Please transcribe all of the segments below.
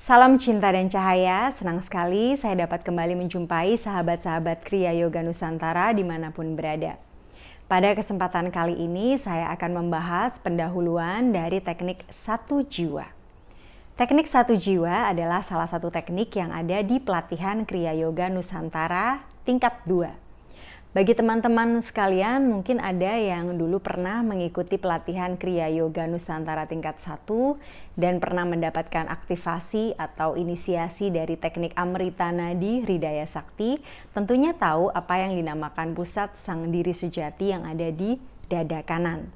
Salam cinta dan cahaya, senang sekali saya dapat kembali menjumpai sahabat-sahabat Kriya Yoga Nusantara dimanapun berada. Pada kesempatan kali ini saya akan membahas pendahuluan dari teknik satu jiwa. Teknik satu jiwa adalah salah satu teknik yang ada di pelatihan Kriya Yoga Nusantara tingkat 2 bagi teman-teman sekalian, mungkin ada yang dulu pernah mengikuti pelatihan Kriya Yoga Nusantara tingkat 1 dan pernah mendapatkan aktivasi atau inisiasi dari teknik Amrita di Ridaya Sakti, tentunya tahu apa yang dinamakan pusat sang diri sejati yang ada di dada kanan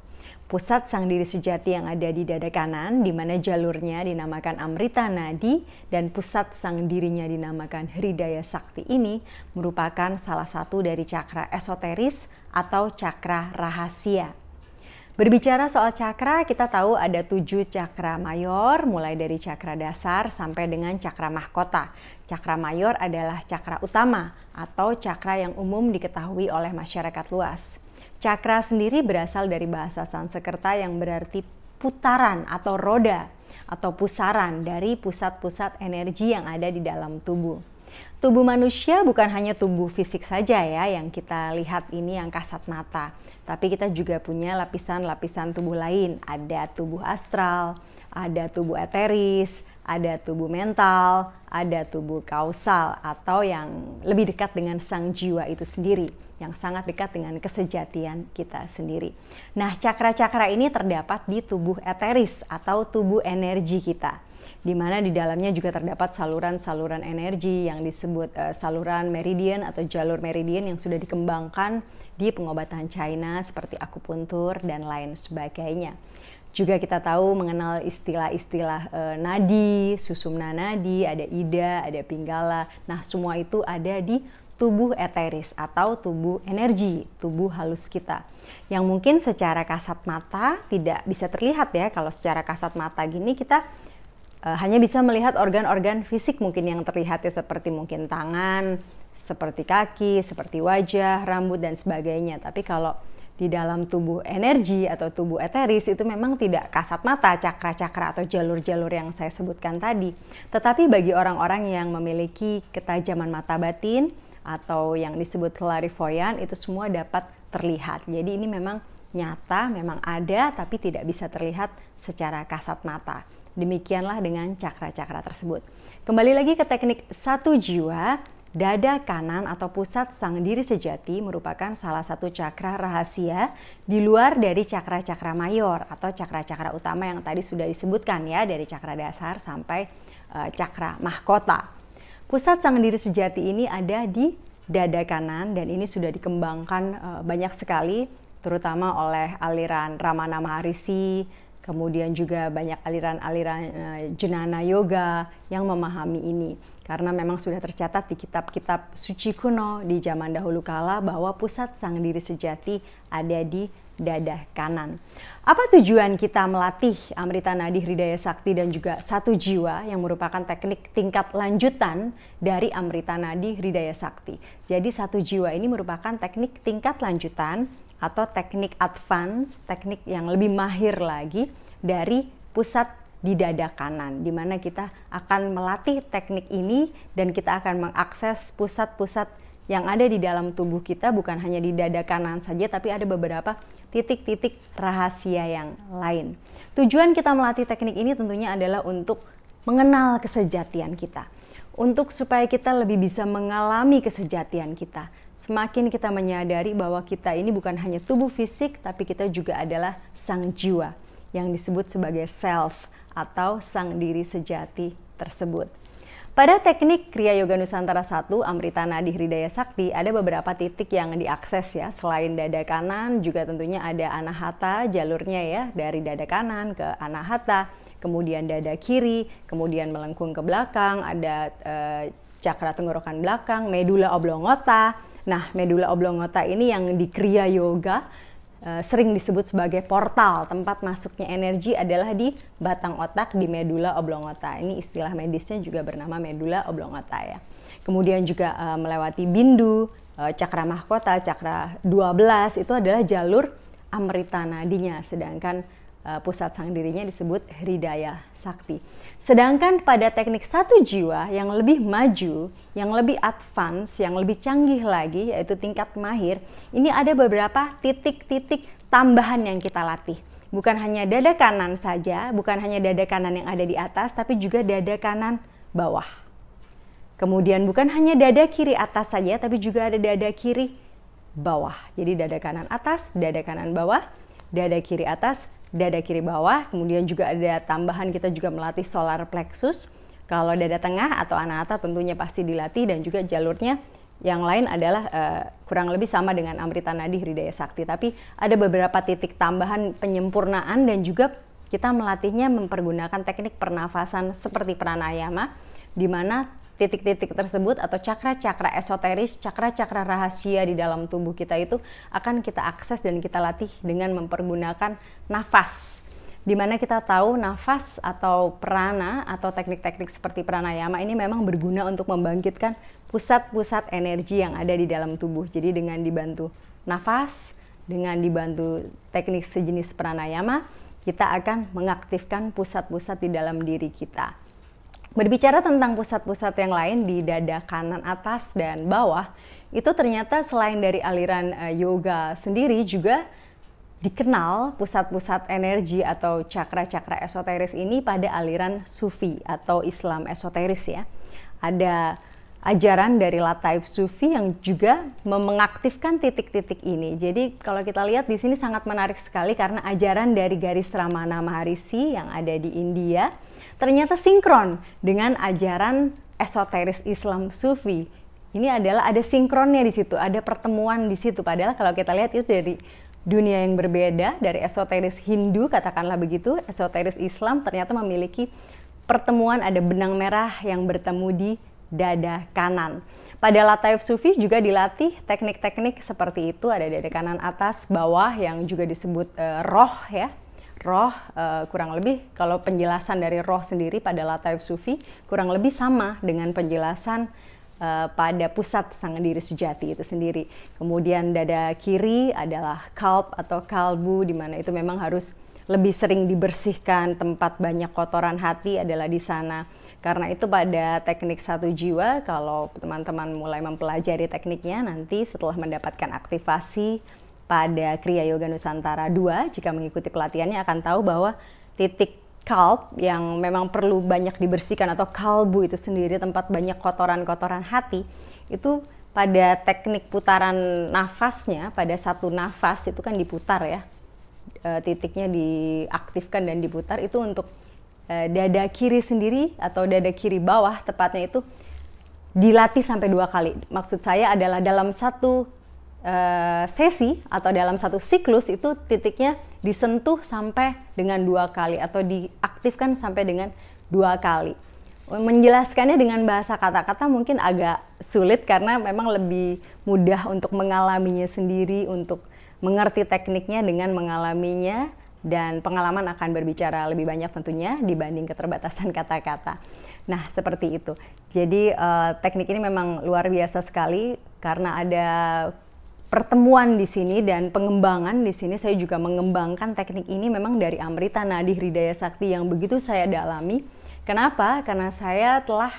pusat sang diri sejati yang ada di dada kanan, di mana jalurnya dinamakan Amrita Nadi dan pusat sang dirinya dinamakan Hridaya Sakti ini merupakan salah satu dari cakra esoteris atau cakra rahasia. Berbicara soal cakra, kita tahu ada tujuh cakra mayor, mulai dari cakra dasar sampai dengan cakra mahkota. Cakra mayor adalah cakra utama atau cakra yang umum diketahui oleh masyarakat luas. Cakra sendiri berasal dari bahasa Sansekerta yang berarti putaran atau roda atau pusaran dari pusat-pusat energi yang ada di dalam tubuh. Tubuh manusia bukan hanya tubuh fisik saja ya yang kita lihat ini yang kasat mata, tapi kita juga punya lapisan-lapisan tubuh lain. Ada tubuh astral, ada tubuh eteris, ada tubuh mental, ada tubuh kausal atau yang lebih dekat dengan sang jiwa itu sendiri yang sangat dekat dengan kesejatian kita sendiri. Nah, cakra-cakra ini terdapat di tubuh eteris atau tubuh energi kita, di mana di dalamnya juga terdapat saluran-saluran energi yang disebut uh, saluran meridian atau jalur meridian yang sudah dikembangkan di pengobatan China seperti akupuntur dan lain sebagainya. Juga kita tahu mengenal istilah-istilah e, nadi, susumna nadi, ada ida, ada pinggala. Nah, semua itu ada di tubuh eteris atau tubuh energi, tubuh halus kita. Yang mungkin secara kasat mata tidak bisa terlihat ya, kalau secara kasat mata gini kita e, hanya bisa melihat organ-organ fisik mungkin yang terlihat ya seperti mungkin tangan, seperti kaki, seperti wajah, rambut dan sebagainya. Tapi kalau di dalam tubuh energi atau tubuh eteris itu memang tidak kasat mata cakra-cakra atau jalur-jalur yang saya sebutkan tadi. Tetapi bagi orang-orang yang memiliki ketajaman mata batin, atau yang disebut foyan itu semua dapat terlihat. Jadi ini memang nyata, memang ada tapi tidak bisa terlihat secara kasat mata. Demikianlah dengan cakra-cakra tersebut. Kembali lagi ke teknik satu jiwa, dada kanan atau pusat sang diri sejati merupakan salah satu cakra rahasia di luar dari cakra-cakra mayor atau cakra-cakra utama yang tadi sudah disebutkan ya dari cakra dasar sampai eh, cakra mahkota. Pusat Sang Diri Sejati ini ada di dada kanan dan ini sudah dikembangkan uh, banyak sekali terutama oleh aliran Ramana Maharishi, kemudian juga banyak aliran-aliran uh, jenana yoga yang memahami ini karena memang sudah tercatat di kitab-kitab suci kuno di zaman dahulu kala bahwa pusat sang diri sejati ada di dada kanan. Apa tujuan kita melatih Amrita Nadi Hridaya Sakti dan juga Satu Jiwa yang merupakan teknik tingkat lanjutan dari Amrita Nadi Hridaya Sakti. Jadi Satu Jiwa ini merupakan teknik tingkat lanjutan atau teknik advance, teknik yang lebih mahir lagi dari pusat di dada kanan, di mana kita akan melatih teknik ini dan kita akan mengakses pusat-pusat yang ada di dalam tubuh kita bukan hanya di dada kanan saja tapi ada beberapa titik-titik rahasia yang lain. Tujuan kita melatih teknik ini tentunya adalah untuk mengenal kesejatian kita. Untuk supaya kita lebih bisa mengalami kesejatian kita. Semakin kita menyadari bahwa kita ini bukan hanya tubuh fisik, tapi kita juga adalah sang jiwa yang disebut sebagai self atau sang diri sejati tersebut. Pada teknik Kriya Yoga Nusantara 1, Amrita Nadi Hridaya Sakti, ada beberapa titik yang diakses ya. Selain dada kanan, juga tentunya ada anahata jalurnya ya, dari dada kanan ke anahata, kemudian dada kiri, kemudian melengkung ke belakang, ada eh, cakra tenggorokan belakang, medula oblongota. Nah, medula oblongota ini yang di Kriya Yoga Eh, sering disebut sebagai portal tempat masuknya energi adalah di batang otak di medula oblongata. Ini istilah medisnya juga bernama medula oblongata ya. Kemudian juga uh, melewati bindu, uh, cakra mahkota, cakra 12 itu adalah jalur amrita nadinya sedangkan Eh, pusat sang dirinya disebut hridaya sakti. Sedangkan pada teknik satu jiwa yang lebih maju, yang lebih advance, yang lebih canggih lagi yaitu tingkat mahir, ini ada beberapa titik-titik tambahan yang kita latih. Bukan hanya dada kanan saja, bukan hanya dada kanan yang ada di atas, tapi juga dada kanan bawah. Kemudian bukan hanya dada kiri atas saja, tapi juga ada dada kiri bawah. Jadi dada kanan atas, dada kanan bawah, dada kiri atas, dada kiri bawah, kemudian juga ada tambahan kita juga melatih solar plexus. Kalau dada tengah atau anata tentunya pasti dilatih dan juga jalurnya yang lain adalah uh, kurang lebih sama dengan Amrita Nadi Hridaya Sakti, tapi ada beberapa titik tambahan penyempurnaan dan juga kita melatihnya mempergunakan teknik pernafasan seperti pranayama di mana titik-titik tersebut atau cakra-cakra esoteris, cakra-cakra rahasia di dalam tubuh kita itu akan kita akses dan kita latih dengan mempergunakan nafas. Dimana kita tahu nafas atau prana atau teknik-teknik seperti pranayama ini memang berguna untuk membangkitkan pusat-pusat energi yang ada di dalam tubuh. Jadi dengan dibantu nafas, dengan dibantu teknik sejenis pranayama, kita akan mengaktifkan pusat-pusat di dalam diri kita. Berbicara tentang pusat-pusat yang lain di dada kanan atas dan bawah, itu ternyata selain dari aliran eh, yoga sendiri juga dikenal pusat-pusat energi atau cakra-cakra esoteris ini pada aliran sufi atau Islam esoteris ya. Ada ajaran dari Lataif Sufi yang juga mengaktifkan titik-titik ini. Jadi kalau kita lihat di sini sangat menarik sekali karena ajaran dari garis Ramana Maharishi yang ada di India ternyata sinkron dengan ajaran esoteris Islam Sufi. Ini adalah ada sinkronnya di situ, ada pertemuan di situ. Padahal kalau kita lihat itu dari dunia yang berbeda, dari esoteris Hindu katakanlah begitu, esoteris Islam ternyata memiliki pertemuan ada benang merah yang bertemu di dada kanan. Pada Latif Sufi juga dilatih teknik-teknik seperti itu, ada dada kanan atas, bawah yang juga disebut uh, roh ya, roh uh, kurang lebih kalau penjelasan dari roh sendiri pada Lataif Sufi kurang lebih sama dengan penjelasan uh, pada pusat sang diri sejati itu sendiri. Kemudian dada kiri adalah kalb atau kalbu di mana itu memang harus lebih sering dibersihkan tempat banyak kotoran hati adalah di sana. Karena itu pada teknik satu jiwa kalau teman-teman mulai mempelajari tekniknya nanti setelah mendapatkan aktivasi pada Kriya Yoga Nusantara 2 jika mengikuti pelatihannya akan tahu bahwa titik kalb yang memang perlu banyak dibersihkan atau kalbu itu sendiri tempat banyak kotoran-kotoran hati itu pada teknik putaran nafasnya pada satu nafas itu kan diputar ya e, titiknya diaktifkan dan diputar itu untuk e, dada kiri sendiri atau dada kiri bawah tepatnya itu dilatih sampai dua kali maksud saya adalah dalam satu uh, sesi atau dalam satu siklus itu titiknya disentuh sampai dengan dua kali atau diaktifkan sampai dengan dua kali. Menjelaskannya dengan bahasa kata-kata mungkin agak sulit karena memang lebih mudah untuk mengalaminya sendiri, untuk mengerti tekniknya dengan mengalaminya dan pengalaman akan berbicara lebih banyak tentunya dibanding keterbatasan kata-kata. Nah, seperti itu. Jadi eh, teknik ini memang luar biasa sekali karena ada pertemuan di sini dan pengembangan di sini saya juga mengembangkan teknik ini memang dari Amrita Nadih Ridaya Sakti yang begitu saya dalami. Kenapa? Karena saya telah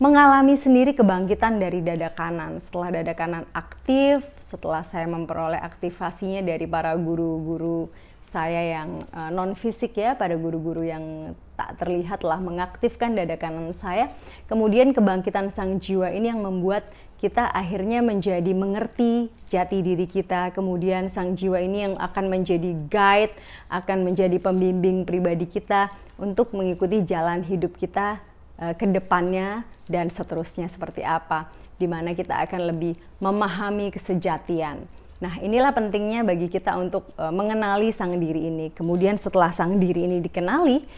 mengalami sendiri kebangkitan dari dada kanan. Setelah dada kanan aktif, setelah saya memperoleh aktivasinya dari para guru-guru saya yang eh, non fisik ya, pada guru-guru yang tak terlihat telah mengaktifkan dada kanan saya. Kemudian kebangkitan sang jiwa ini yang membuat kita akhirnya menjadi mengerti jati diri kita. Kemudian sang jiwa ini yang akan menjadi guide, akan menjadi pembimbing pribadi kita untuk mengikuti jalan hidup kita eh, ke depannya dan seterusnya seperti apa. Di mana kita akan lebih memahami kesejatian. Nah, inilah pentingnya bagi kita untuk eh, mengenali sang diri ini. Kemudian setelah sang diri ini dikenali,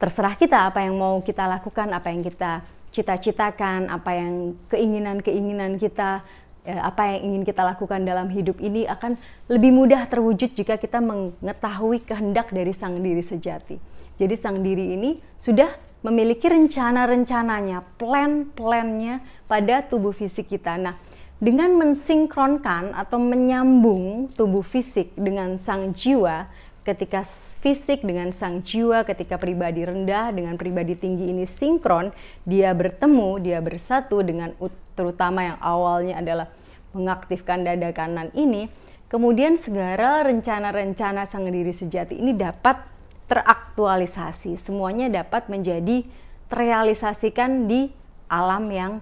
terserah kita apa yang mau kita lakukan, apa yang kita cita-citakan, apa yang keinginan-keinginan kita, eh, apa yang ingin kita lakukan dalam hidup ini akan lebih mudah terwujud jika kita mengetahui kehendak dari sang diri sejati. Jadi sang diri ini sudah memiliki rencana-rencananya, plan-plannya pada tubuh fisik kita. Nah, dengan mensinkronkan atau menyambung tubuh fisik dengan sang jiwa, ketika fisik dengan sang jiwa, ketika pribadi rendah dengan pribadi tinggi ini sinkron, dia bertemu, dia bersatu dengan terutama yang awalnya adalah mengaktifkan dada kanan ini, kemudian segala rencana-rencana sang diri sejati ini dapat teraktualisasi, semuanya dapat menjadi terrealisasikan di alam yang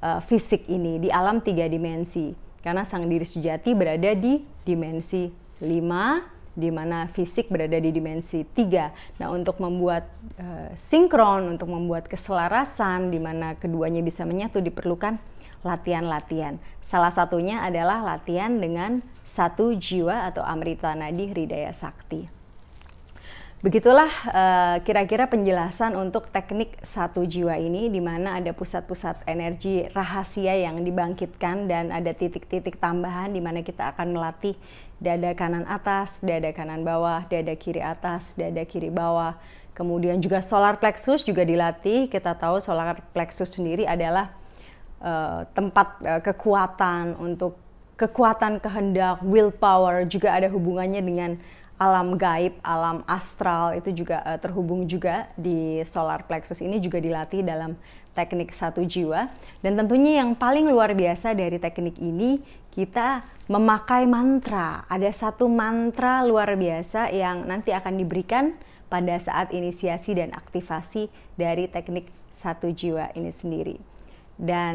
uh, fisik ini, di alam tiga dimensi. Karena sang diri sejati berada di dimensi lima di mana fisik berada di dimensi tiga. Nah, untuk membuat e, sinkron, untuk membuat keselarasan di mana keduanya bisa menyatu diperlukan latihan-latihan. Salah satunya adalah latihan dengan satu jiwa atau Amrita Nadi Hridaya Sakti. Begitulah kira eh, kira-kira penjelasan untuk teknik satu jiwa ini di mana ada pusat-pusat energi rahasia yang dibangkitkan dan ada titik-titik tambahan di mana kita akan melatih dada kanan atas, dada kanan bawah, dada kiri atas, dada kiri bawah. Kemudian juga solar plexus juga dilatih. Kita tahu solar plexus sendiri adalah uh, tempat uh, kekuatan untuk kekuatan kehendak, willpower juga ada hubungannya dengan alam gaib, alam astral itu juga uh, terhubung juga di solar plexus ini juga dilatih dalam teknik satu jiwa dan tentunya yang paling luar biasa dari teknik ini kita memakai mantra. Ada satu mantra luar biasa yang nanti akan diberikan pada saat inisiasi dan aktivasi dari teknik satu jiwa ini sendiri. Dan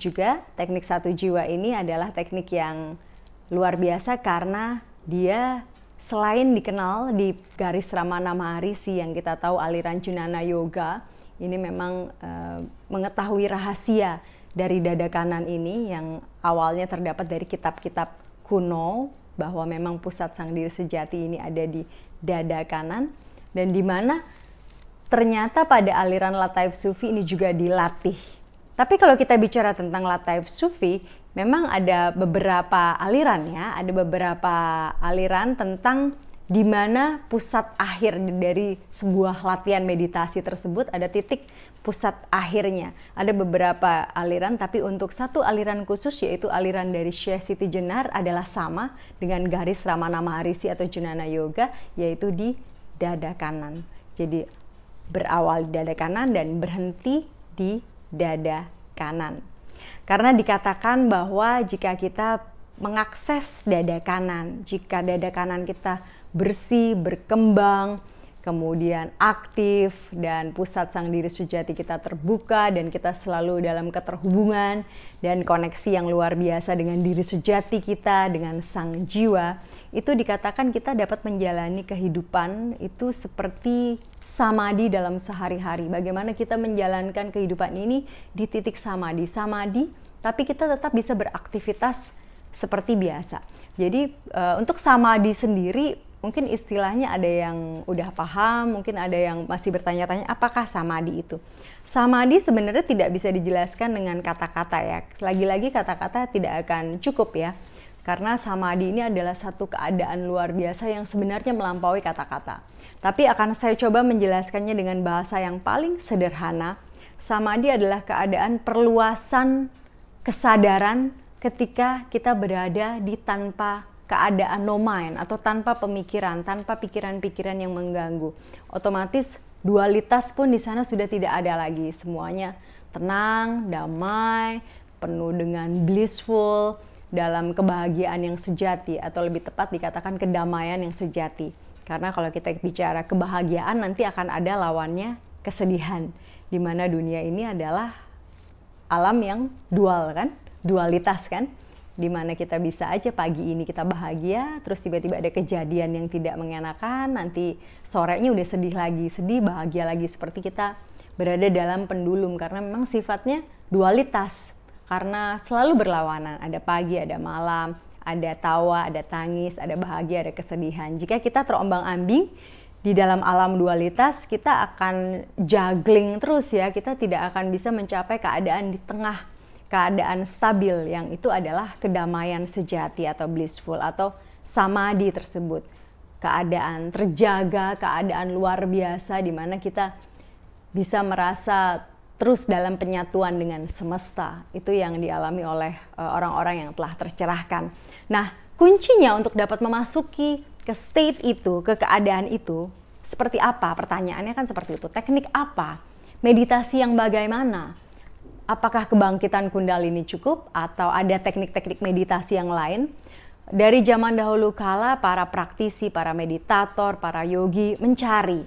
juga teknik satu jiwa ini adalah teknik yang luar biasa karena dia selain dikenal di garis Ramana Maharishi yang kita tahu aliran Junana Yoga, ini memang e, mengetahui rahasia dari dada kanan ini yang awalnya terdapat dari kitab-kitab kuno bahwa memang pusat sang diri sejati ini ada di dada kanan dan di mana ternyata pada aliran Lataif Sufi ini juga dilatih. Tapi kalau kita bicara tentang Lataif Sufi, memang ada beberapa aliran ya, ada beberapa aliran tentang di mana pusat akhir dari sebuah latihan meditasi tersebut ada titik pusat akhirnya. Ada beberapa aliran tapi untuk satu aliran khusus yaitu aliran dari Syekh Siti Jenar adalah sama dengan garis Ramana Maharishi atau Junana Yoga yaitu di dada kanan. Jadi berawal di dada kanan dan berhenti di dada kanan. Karena dikatakan bahwa jika kita mengakses dada kanan, jika dada kanan kita bersih, berkembang, kemudian aktif dan pusat sang diri sejati kita terbuka dan kita selalu dalam keterhubungan dan koneksi yang luar biasa dengan diri sejati kita dengan sang jiwa itu dikatakan kita dapat menjalani kehidupan itu seperti samadi dalam sehari-hari. Bagaimana kita menjalankan kehidupan ini di titik samadi. Samadi, tapi kita tetap bisa beraktivitas seperti biasa. Jadi uh, untuk samadi sendiri mungkin istilahnya ada yang udah paham, mungkin ada yang masih bertanya-tanya apakah samadi itu. Samadi sebenarnya tidak bisa dijelaskan dengan kata-kata ya. Lagi-lagi kata-kata tidak akan cukup ya karena samadhi ini adalah satu keadaan luar biasa yang sebenarnya melampaui kata-kata. Tapi akan saya coba menjelaskannya dengan bahasa yang paling sederhana. Samadhi adalah keadaan perluasan kesadaran ketika kita berada di tanpa keadaan no mind atau tanpa pemikiran, tanpa pikiran-pikiran yang mengganggu. Otomatis dualitas pun di sana sudah tidak ada lagi. Semuanya tenang, damai, penuh dengan blissful, dalam kebahagiaan yang sejati atau lebih tepat dikatakan kedamaian yang sejati. Karena kalau kita bicara kebahagiaan nanti akan ada lawannya kesedihan. Di mana dunia ini adalah alam yang dual kan, dualitas kan. Di mana kita bisa aja pagi ini kita bahagia, terus tiba-tiba ada kejadian yang tidak mengenakan, nanti sorenya udah sedih lagi, sedih, bahagia lagi seperti kita berada dalam pendulum karena memang sifatnya dualitas karena selalu berlawanan, ada pagi, ada malam, ada tawa, ada tangis, ada bahagia, ada kesedihan. Jika kita terombang-ambing di dalam alam dualitas, kita akan juggling terus ya. Kita tidak akan bisa mencapai keadaan di tengah, keadaan stabil yang itu adalah kedamaian sejati atau blissful atau samadhi tersebut. Keadaan terjaga, keadaan luar biasa di mana kita bisa merasa terus dalam penyatuan dengan semesta itu yang dialami oleh e, orang-orang yang telah tercerahkan. Nah, kuncinya untuk dapat memasuki ke state itu, ke keadaan itu seperti apa? Pertanyaannya kan seperti itu. Teknik apa? Meditasi yang bagaimana? Apakah kebangkitan Kundalini cukup atau ada teknik-teknik meditasi yang lain? Dari zaman dahulu kala para praktisi, para meditator, para yogi mencari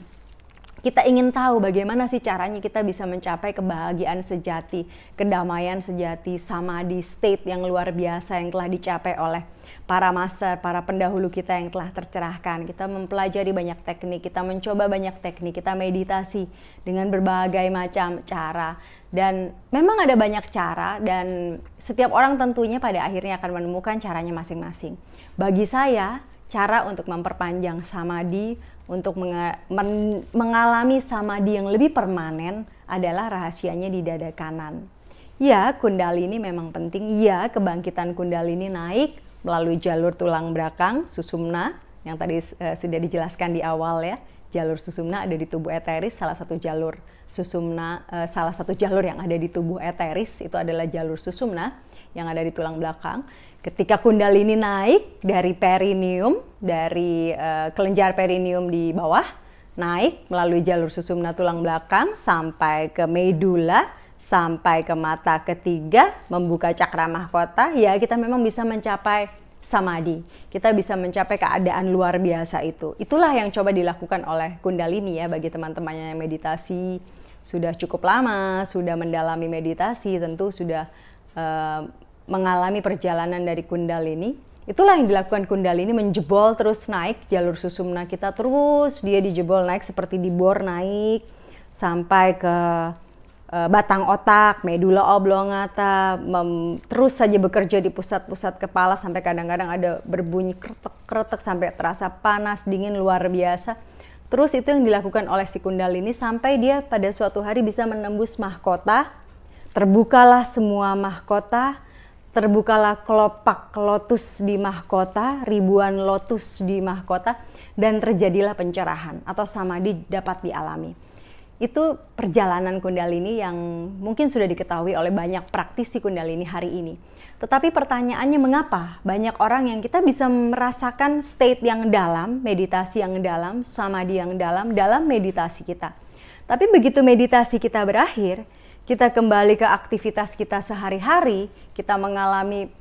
kita ingin tahu bagaimana sih caranya kita bisa mencapai kebahagiaan sejati, kedamaian sejati, sama di state yang luar biasa yang telah dicapai oleh para master, para pendahulu kita yang telah tercerahkan. Kita mempelajari banyak teknik, kita mencoba banyak teknik, kita meditasi dengan berbagai macam cara. Dan memang ada banyak cara dan setiap orang tentunya pada akhirnya akan menemukan caranya masing-masing. Bagi saya, cara untuk memperpanjang samadhi untuk men mengalami samadhi yang lebih permanen adalah rahasianya di dada kanan. Ya, kundalini memang penting. Ya, kebangkitan kundalini naik melalui jalur tulang belakang, susumna, yang tadi e, sudah dijelaskan di awal ya. Jalur susumna ada di tubuh eteris, salah satu jalur susumna, e, salah satu jalur yang ada di tubuh eteris itu adalah jalur susumna yang ada di tulang belakang. Ketika kundalini naik dari perineum, dari uh, kelenjar perineum di bawah, naik melalui jalur susumna tulang belakang sampai ke medula, sampai ke mata ketiga, membuka cakra mahkota, ya kita memang bisa mencapai samadhi. Kita bisa mencapai keadaan luar biasa itu. Itulah yang coba dilakukan oleh Kundalini ya bagi teman-temannya yang meditasi sudah cukup lama, sudah mendalami meditasi, tentu sudah eh, mengalami perjalanan dari Kundalini, itulah yang dilakukan Kundalini menjebol terus naik jalur susumna kita terus dia dijebol naik seperti dibor naik sampai ke eh, batang otak, medula oblongata, mem, terus saja bekerja di pusat-pusat kepala sampai kadang-kadang ada berbunyi kretek-kretek sampai terasa panas dingin luar biasa. Terus itu yang dilakukan oleh si Kundalini sampai dia pada suatu hari bisa menembus mahkota. Terbukalah semua mahkota Terbukalah kelopak lotus di mahkota, ribuan lotus di mahkota, dan terjadilah pencerahan atau samadhi dapat dialami. Itu perjalanan kundalini yang mungkin sudah diketahui oleh banyak praktisi kundalini hari ini. Tetapi pertanyaannya mengapa banyak orang yang kita bisa merasakan state yang dalam, meditasi yang dalam, samadhi yang dalam dalam meditasi kita. Tapi begitu meditasi kita berakhir, kita kembali ke aktivitas kita sehari-hari, kita mengalami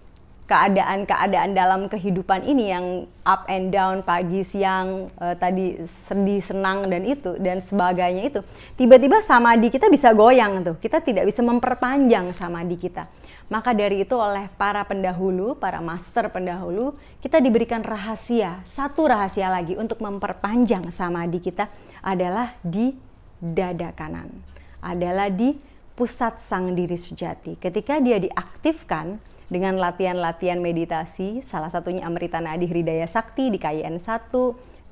keadaan-keadaan dalam kehidupan ini yang up and down pagi siang eh, tadi sedih senang dan itu dan sebagainya itu tiba-tiba samadi kita bisa goyang tuh kita tidak bisa memperpanjang samadi kita maka dari itu oleh para pendahulu para master pendahulu kita diberikan rahasia satu rahasia lagi untuk memperpanjang samadi kita adalah di dada kanan adalah di pusat sang diri sejati. Ketika dia diaktifkan dengan latihan-latihan meditasi, salah satunya Amrita Nadi Hridaya Sakti di KYN 1,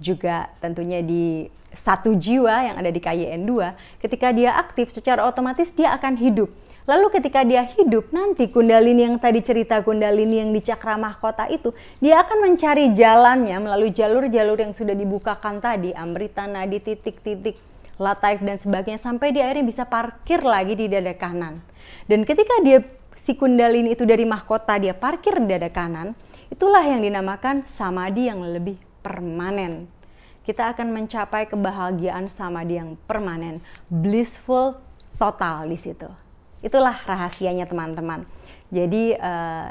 juga tentunya di satu jiwa yang ada di KYN 2, ketika dia aktif secara otomatis dia akan hidup. Lalu ketika dia hidup nanti kundalini yang tadi cerita kundalini yang di cakra mahkota itu dia akan mencari jalannya melalui jalur-jalur yang sudah dibukakan tadi amrita nadi titik-titik lataif dan sebagainya sampai di akhirnya bisa parkir lagi di dada kanan. Dan ketika dia si kundalini itu dari mahkota dia parkir di dada kanan, itulah yang dinamakan samadhi yang lebih permanen. Kita akan mencapai kebahagiaan samadhi yang permanen, blissful total di situ. Itulah rahasianya teman-teman. Jadi eh,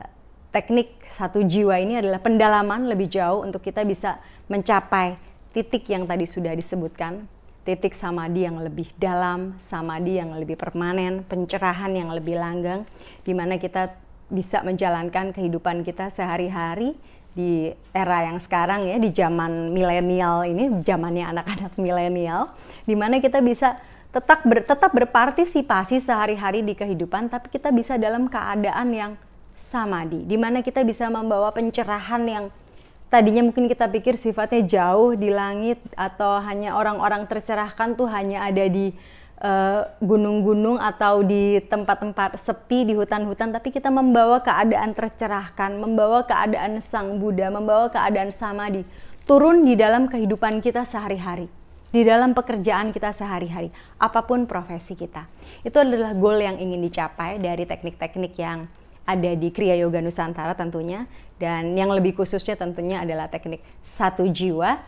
teknik satu jiwa ini adalah pendalaman lebih jauh untuk kita bisa mencapai titik yang tadi sudah disebutkan titik samadi yang lebih dalam, samadi yang lebih permanen, pencerahan yang lebih langgeng, di mana kita bisa menjalankan kehidupan kita sehari-hari di era yang sekarang ya, di zaman milenial ini, zamannya anak-anak milenial, di mana kita bisa tetap ber, tetap berpartisipasi sehari-hari di kehidupan, tapi kita bisa dalam keadaan yang samadi, di mana kita bisa membawa pencerahan yang tadinya mungkin kita pikir sifatnya jauh di langit atau hanya orang-orang tercerahkan tuh hanya ada di eh, gunung-gunung uh, atau di tempat-tempat sepi di hutan-hutan tapi kita membawa keadaan tercerahkan, membawa keadaan Sang Buddha, membawa keadaan Samadhi turun di dalam kehidupan kita sehari-hari, di dalam pekerjaan kita sehari-hari, apapun profesi kita. Itu adalah goal yang ingin dicapai dari teknik-teknik yang ada di Kriya Yoga Nusantara tentunya dan yang lebih khususnya tentunya adalah teknik satu jiwa,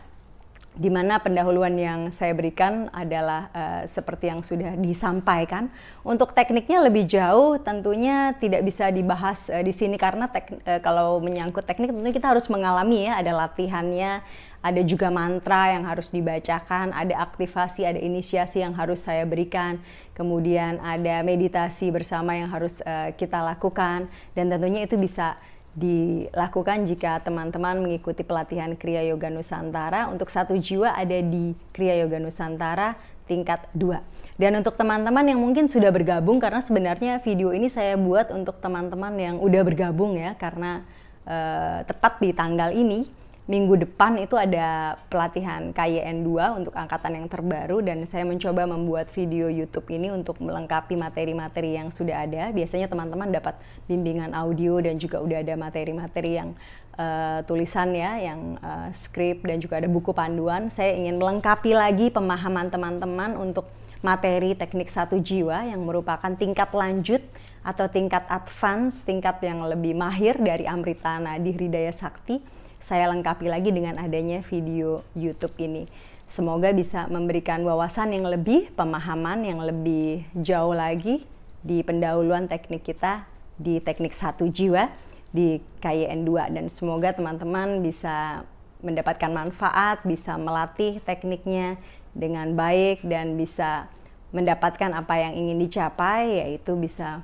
di mana pendahuluan yang saya berikan adalah uh, seperti yang sudah disampaikan. Untuk tekniknya lebih jauh tentunya tidak bisa dibahas uh, di sini karena uh, kalau menyangkut teknik tentunya kita harus mengalami ya ada latihannya, ada juga mantra yang harus dibacakan, ada aktivasi, ada inisiasi yang harus saya berikan, kemudian ada meditasi bersama yang harus uh, kita lakukan dan tentunya itu bisa dilakukan jika teman-teman mengikuti pelatihan Kriya Yoga Nusantara. Untuk satu jiwa ada di Kriya Yoga Nusantara tingkat 2. Dan untuk teman-teman yang mungkin sudah bergabung karena sebenarnya video ini saya buat untuk teman-teman yang udah bergabung ya karena uh, tepat di tanggal ini minggu depan itu ada pelatihan KYN2 untuk angkatan yang terbaru dan saya mencoba membuat video YouTube ini untuk melengkapi materi-materi yang sudah ada. Biasanya teman-teman dapat bimbingan audio dan juga udah ada materi-materi yang uh, tulisan ya, yang uh, skrip dan juga ada buku panduan. Saya ingin melengkapi lagi pemahaman teman-teman untuk materi teknik satu jiwa yang merupakan tingkat lanjut atau tingkat advance, tingkat yang lebih mahir dari Amrita Nadi Hridaya Sakti saya lengkapi lagi dengan adanya video YouTube ini. Semoga bisa memberikan wawasan yang lebih, pemahaman yang lebih jauh lagi di pendahuluan teknik kita di teknik satu jiwa di KYN 2 dan semoga teman-teman bisa mendapatkan manfaat, bisa melatih tekniknya dengan baik dan bisa mendapatkan apa yang ingin dicapai yaitu bisa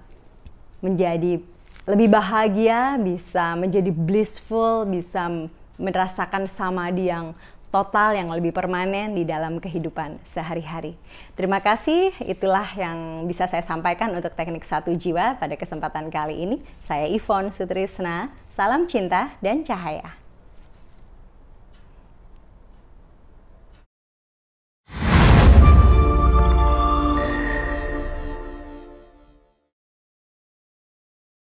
menjadi lebih bahagia, bisa menjadi blissful, bisa merasakan samadhi yang total yang lebih permanen di dalam kehidupan sehari-hari. Terima kasih, itulah yang bisa saya sampaikan untuk teknik satu jiwa pada kesempatan kali ini. Saya Ivon Sutrisna, salam cinta dan cahaya.